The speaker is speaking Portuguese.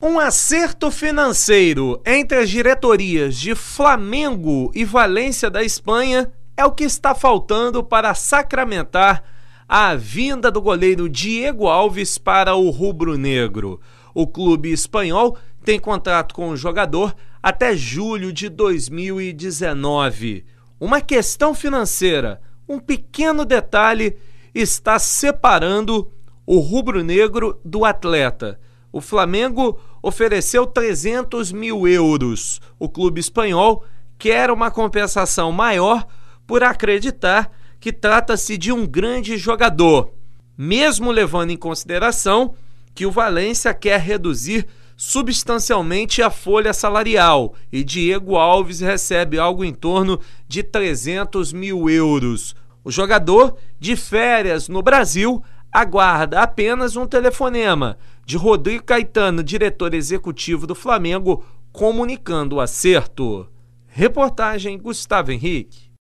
Um acerto financeiro entre as diretorias de Flamengo e Valência da Espanha é o que está faltando para sacramentar a vinda do goleiro Diego Alves para o rubro-negro. O clube espanhol tem contrato com o jogador até julho de 2019. Uma questão financeira, um pequeno detalhe, está separando o rubro-negro do atleta. O Flamengo ofereceu 300 mil euros. O clube espanhol quer uma compensação maior por acreditar que trata-se de um grande jogador, mesmo levando em consideração que o Valência quer reduzir substancialmente a folha salarial e Diego Alves recebe algo em torno de 300 mil euros. O jogador de férias no Brasil aguarda apenas um telefonema de Rodrigo Caetano, diretor executivo do Flamengo, comunicando o acerto. Reportagem Gustavo Henrique.